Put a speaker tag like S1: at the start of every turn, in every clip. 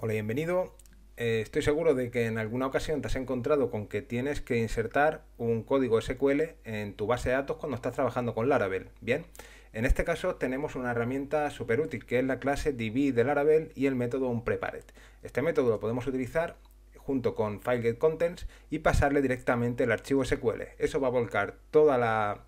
S1: Hola, bienvenido. Eh, estoy seguro de que en alguna ocasión te has encontrado con que tienes que insertar un código SQL en tu base de datos cuando estás trabajando con Laravel. Bien, en este caso tenemos una herramienta súper útil que es la clase DB de Laravel y el método unprepared. Este método lo podemos utilizar junto con FileGetContents y pasarle directamente el archivo SQL. Eso va a volcar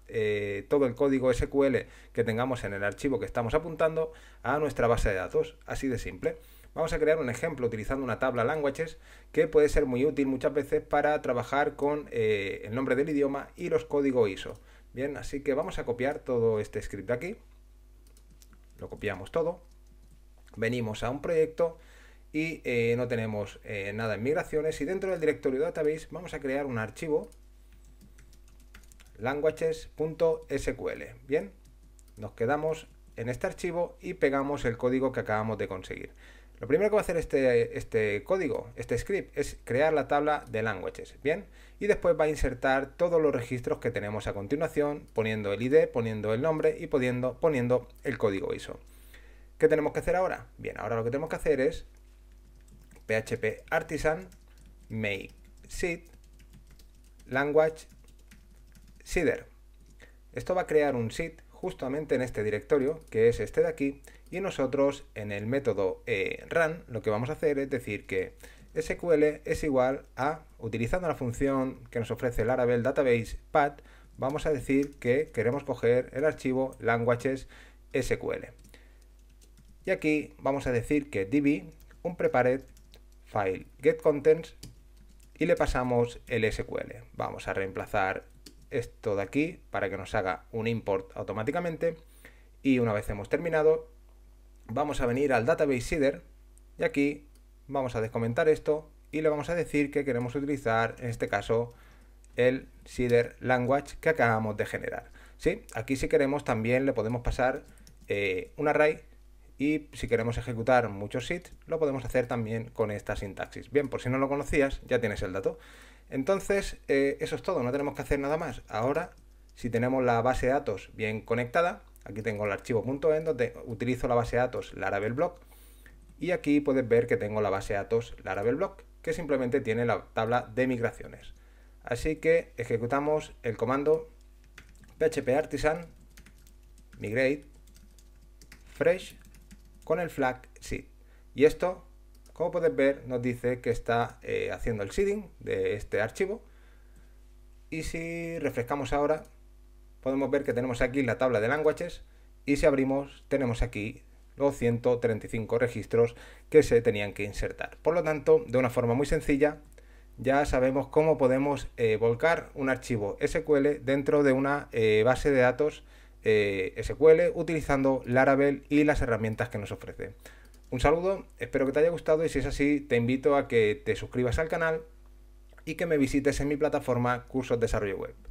S1: eh, todo el código SQL que tengamos en el archivo que estamos apuntando a nuestra base de datos. Así de simple. Vamos a crear un ejemplo utilizando una tabla languages que puede ser muy útil muchas veces para trabajar con eh, el nombre del idioma y los códigos ISO. Bien, así que vamos a copiar todo este script de aquí. Lo copiamos todo. Venimos a un proyecto y eh, no tenemos eh, nada en migraciones. Y dentro del directorio database vamos a crear un archivo languages.sql. Bien, nos quedamos en este archivo y pegamos el código que acabamos de conseguir. Lo primero que va a hacer este, este código, este script, es crear la tabla de languages, ¿bien? Y después va a insertar todos los registros que tenemos a continuación, poniendo el ID, poniendo el nombre y poniendo, poniendo el código ISO. ¿Qué tenemos que hacer ahora? Bien, ahora lo que tenemos que hacer es php artisan make seed language seeder. Esto va a crear un seed justamente en este directorio, que es este de aquí, y nosotros en el método eh, run lo que vamos a hacer es decir que SQL es igual a, utilizando la función que nos ofrece Arabel Database Path, vamos a decir que queremos coger el archivo languages SQL. Y aquí vamos a decir que db un prepared file getContents y le pasamos el SQL. Vamos a reemplazar esto de aquí para que nos haga un import automáticamente y una vez hemos terminado vamos a venir al Database Seeder y aquí vamos a descomentar esto y le vamos a decir que queremos utilizar, en este caso, el Seeder Language que acabamos de generar. ¿Sí? Aquí si queremos también le podemos pasar eh, un array y si queremos ejecutar muchos seeds lo podemos hacer también con esta sintaxis. Bien, por si no lo conocías, ya tienes el dato. Entonces, eh, eso es todo, no tenemos que hacer nada más. Ahora, si tenemos la base de datos bien conectada, Aquí tengo el archivo .en donde utilizo la base de datos Laravel Block y aquí puedes ver que tengo la base de datos Laravel Block que simplemente tiene la tabla de migraciones. Así que ejecutamos el comando php artisan migrate fresh con el flag seed. Y esto, como puedes ver, nos dice que está eh, haciendo el seeding de este archivo. Y si refrescamos ahora, podemos ver que tenemos aquí la tabla de languages y si abrimos tenemos aquí los 135 registros que se tenían que insertar. Por lo tanto, de una forma muy sencilla, ya sabemos cómo podemos eh, volcar un archivo SQL dentro de una eh, base de datos eh, SQL utilizando Laravel y las herramientas que nos ofrece. Un saludo, espero que te haya gustado y si es así te invito a que te suscribas al canal y que me visites en mi plataforma Cursos Desarrollo Web.